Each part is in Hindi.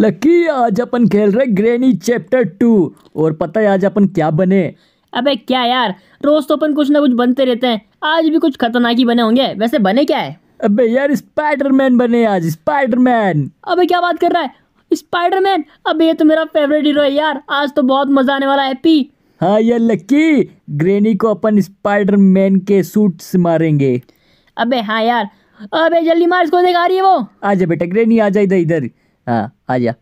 लकी आज अपन खेल रहे ग्रेनी चैप्टर टू और पता है आज अपन क्या बने अबे क्या यार रोज तो अपन कुछ ना कुछ बनते रहते हैं आज भी कुछ खतरनाक ही बने होंगे वैसे बने क्या है अबे यार स्पाइडरमैन बने आज स्पाइडरमैन अबे क्या बात कर रहा है स्पाइडरमैन अबे ये तो मेरा फेवरेट हीरो है यार आज तो बहुत मजा आने वाला है पी हाँ यार लकी ग्रेनी को अपन स्पाइडरमैन के सूट मारेंगे अबे हाँ यार अबे जल्दी मार इसको देख आ रही है वो आजा बेटा ग्रेनी आजा इधर इधर हाँ आजा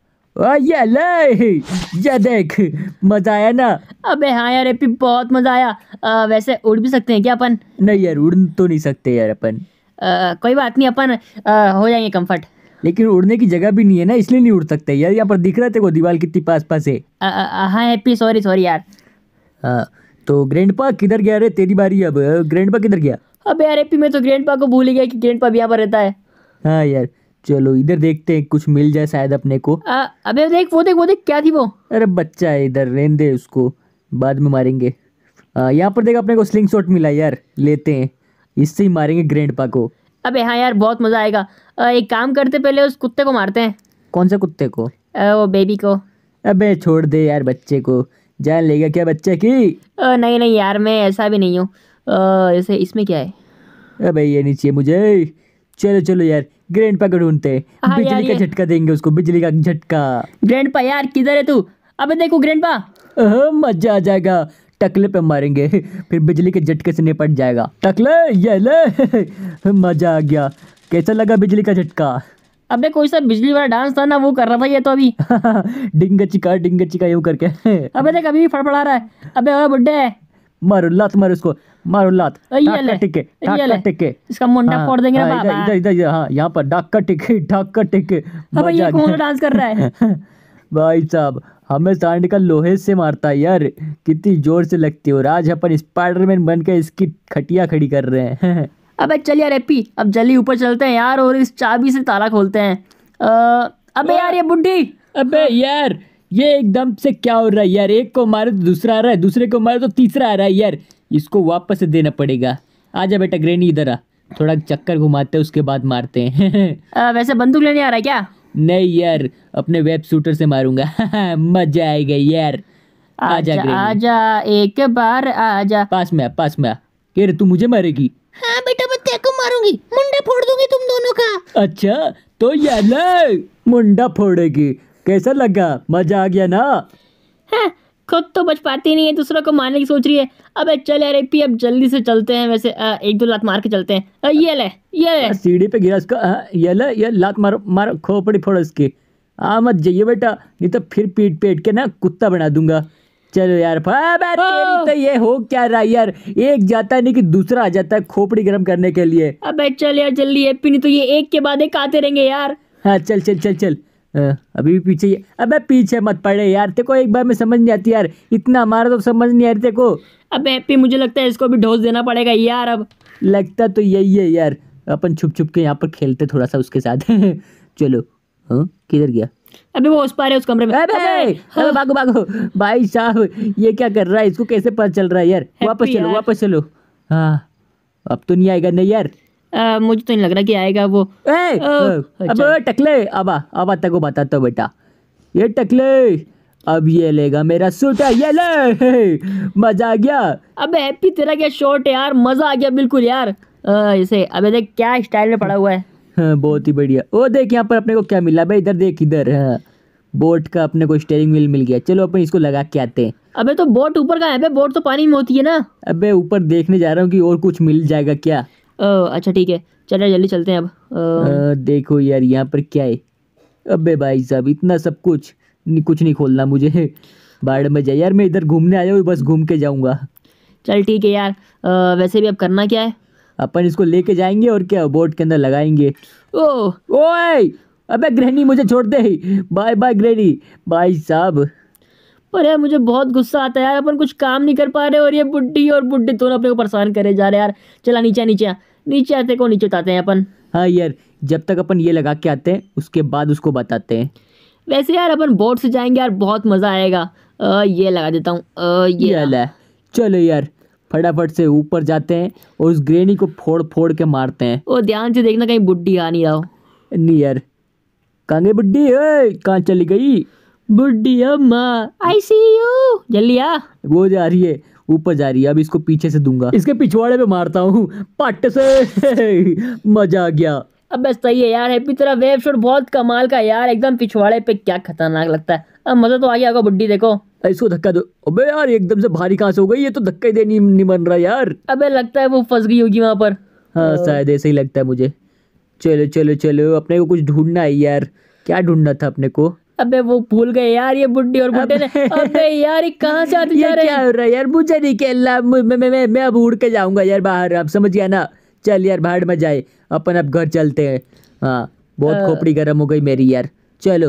ये ले ये देख मजा आया ना अबे हाँ यार एपी बहुत मजा आया आ, वैसे उड़ भी सकते हैं क्या अपन नहीं यार उड़ तो नहीं सकते यार अपन कोई बात नहीं अपन हो जाएंगे कंफर्ट लेकिन उड़ने की जगह भी नहीं है ना इसलिए नहीं उड़ सकते यार यहाँ पर दिख रहा थे दीवार कितनी पास पास है हाँ हैप्पी सॉरी सॉरी यार आ, हाँ, तो पा किधर गया रे तेरी बारी अब ग्रैंड पा किधर गया अब यार एपी में तो ग्रैंड पा को भूल गया कि ग्रैंड पा भी यहाँ पर रहता है हाँ यार चलो इधर देखते हैं कुछ मिल जाए शायद अपने को आ, अबे देख वो देख वो देख क्या थी वो अरे बच्चा है इधर रेन दे उसको बाद में मारेंगे यहाँ पर देख अपने को स्लिंग शॉट मिला यार लेते हैं इससे ही मारेंगे ग्रैंड पा को अबे हाँ यार बहुत मज़ा आएगा आ, एक काम करते पहले उस कुत्ते को मारते हैं कौन से कुत्ते को आ, वो बेबी को अबे छोड़ दे यार बच्चे को जान लेगा क्या बच्चे की आ, नहीं नहीं यार मैं ऐसा भी नहीं हूँ इसमें क्या है अबे ये नहीं चाहिए मुझे चलो चलो यार ग्रैंड पा को ढूंढते हाँ, बिजली का झटका देंगे उसको बिजली का झटका ग्रैंड पा यार किधर है तू अबे देखो ग्रैंड पा मजा आ जाएगा टकले पे मारेंगे फिर बिजली के झटके से निपट जाएगा टकले ये ले मजा आ गया कैसा लगा बिजली का झटका अबे कोई सा बिजली वाला डांस था ना वो कर रहा था ये तो अभी डिंग चिका डिंग चिका यूं करके अबे देख अभी भी फड़फड़ा रहा है अबे ओए बुड्ढे मारो लात मारो उसको मारुलात डाक टिके टिके इसका मुंडा हाँ, फोड़ देंगे ना हाँ, बाबा इधर इधर इधर हाँ यहाँ पर डाक का टिके डाक का टिके अबे ये कौन डांस कर रहा है भाई साहब हमें सांड का लोहे से मारता है यार कितनी जोर से लगती है और आज अपन स्पाइडरमैन बन के इसकी खटिया खड़ी कर रहे हैं अबे चल यार एपी अब जल्दी ऊपर चलते हैं यार और इस चाबी से ताला खोलते हैं आ, अबे यार ये बुढ़ी अबे हाँ। यार ये एकदम से क्या हो रहा है यार एक को मारे तो दूसरा आ रहा है दूसरे को मारे तो तीसरा आ रहा है यार इसको वापस देना पड़ेगा आजा बेटा ग्रेनी इधर आ थोड़ा चक्कर घुमाते हैं उसके बाद मारते हैं आ, वैसे बंदूक लेने आ रहा है क्या नहीं यार अपने वेब शूटर से मारूंगा मजा आएगा यार आजा आजा, आजा एक बार आजा पास में पास में आ कह रहे तू मुझे मारेगी हाँ बेटा मैं तेको मारूंगी मुंडा फोड़ दूंगी तुम दोनों का अच्छा तो ये मुंडा फोड़ेगी कैसा लगा मजा आ गया ना हाँ, खुद तो बच पाती नहीं है दूसरों को मारने की सोच रही है अबे चल यार एपी अब जल्दी से चलते हैं वैसे आ, एक दो लात मार के चलते हैं आ, ये ले ये ले सीढ़ी पे गिरा इसका ये ले ये लात मार मार खोपड़ी फोड़ इसकी हाँ मत जाइए बेटा नहीं तो फिर पीट पेट के ना कुत्ता बना दूंगा चलो यार हाँ। तो ये हो क्या रहा यार एक जाता नहीं कि दूसरा आ जाता है खोपड़ी गर्म करने के लिए अबे चल यार जल्दी एपी नहीं तो ये एक के बाद एक आते रहेंगे यार हाँ चल चल चल चल हाँ, अभी भी पीछे अबे पीछे मत पड़े यार तेको एक बार में समझ नहीं आती यार इतना हमारा तो समझ नहीं आ रही तेको अब एपी मुझे लगता है इसको भी ढोस देना पड़ेगा यार अब लगता तो यही है यार अपन छुप छुप के यहाँ पर खेलते थोड़ा सा उसके साथ चलो हाँ किधर गया अभी वो उस पार है उस कमरे में अबे हाँ। अबे भागो भागो भाई साहब ये क्या कर रहा है इसको कैसे पता चल रहा है यार वापस चलो वापस चलो हाँ अब तो नहीं आएगा नहीं यार आ, मुझे तो नहीं लग रहा कि आएगा वो ए, ओ, अब अच्छा। टकले अब तक तको बताता हूँ बेटा ये टकले अब ये लेगा मेरा सूट है ये ले मजा आ गया अब हैप्पी तेरा क्या शॉर्ट है यार मजा आ गया बिल्कुल यार अब अबे देख क्या स्टाइल में पड़ा हुआ है हाँ, बहुत ही बढ़िया वो देख यहाँ पर अपने को क्या मिला भाई इधर देख इधर हाँ बोट का अपने को स्टेयरिंग व्हील मिल गया चलो अपन इसको लगा के आते हैं अबे तो बोट ऊपर का है बोट तो पानी में होती है ना अबे ऊपर देखने जा रहा हूँ कि और कुछ मिल जाएगा क्या अच्छा ठीक है चल जल्दी चलते हैं अब देखो यार यहाँ पर क्या है अबे भाई साहब इतना सब कुछ नहीं, कुछ नहीं खोलना मुझे बाढ़ में जाए यार मैं इधर घूमने आया हूँ बस घूम के जाऊँगा चल ठीक है यार आ, वैसे भी अब करना क्या है अपन इसको लेके जाएंगे और क्या बोट के अंदर लगाएंगे ओ ओए अबे ग्रहणी मुझे छोड़ दे बाय बाय ग्रहणी भाई साहब पर यार मुझे बहुत गुस्सा आता है यार अपन कुछ काम नहीं कर पा रहे और ये बुढ़ी और बुढ़ी दोनों अपने को परेशान करे जा रहे यार चला नीचे नीचे नीचे आते को नीचे उतारते हैं अपन हाँ यार जब तक अपन ये लगा के आते हैं उसके बाद उसको बताते हैं वैसे यार अपन बोट से जाएंगे यार बहुत मज़ा आएगा आ, ये लगा देता हूँ ये ला चलो यार फटाफट से ऊपर जाते हैं और उस ग्रेनी को फोड़ फोड़ के मारते हैं ओ ध्यान से देखना कहीं बुढ़ी आ नहीं आओ नहीं यार कहाँ गई बुढ़ी कहाँ चली गई बुढ़ी अम्मा आई सी यू जल्दी आ वो जा रही है ऊपर जा रही है अब इसको पीछे से दूंगा इसके पिछवाड़े पे मारता हूँ पट से मजा आ गया अब बस सही है यार हैप्पी तेरा वेब शॉट बहुत कमाल का यार एकदम पिछवाड़े पे क्या खतरनाक लगता है अब मज़ा तो आ गया होगा बुड्ढी देखो इसको धक्का दो अबे यार एकदम से भारी कहाँ से हो गई ये तो धक्का ही देनी नहीं बन रहा यार अबे लगता है वो फंस गई होगी वहाँ पर हाँ शायद ऐसे ही लगता है मुझे चलो चलो चलो अपने को कुछ ढूंढना है यार क्या ढूंढना था अपने को अबे वो भूल गए यार ये बुढ़ी और बुड्ढे ने अबे यार ये कहाँ से आते जा रहे क्या हो रहा है यार मुझे नहीं खेलना मैं मैं मैं, मैं अब उड़ के जाऊंगा यार बाहर अब समझ गया ना चल यार बाहर मजा आए अपन अब घर चलते हैं हाँ बहुत खोपड़ी गर्म हो गई मेरी यार चलो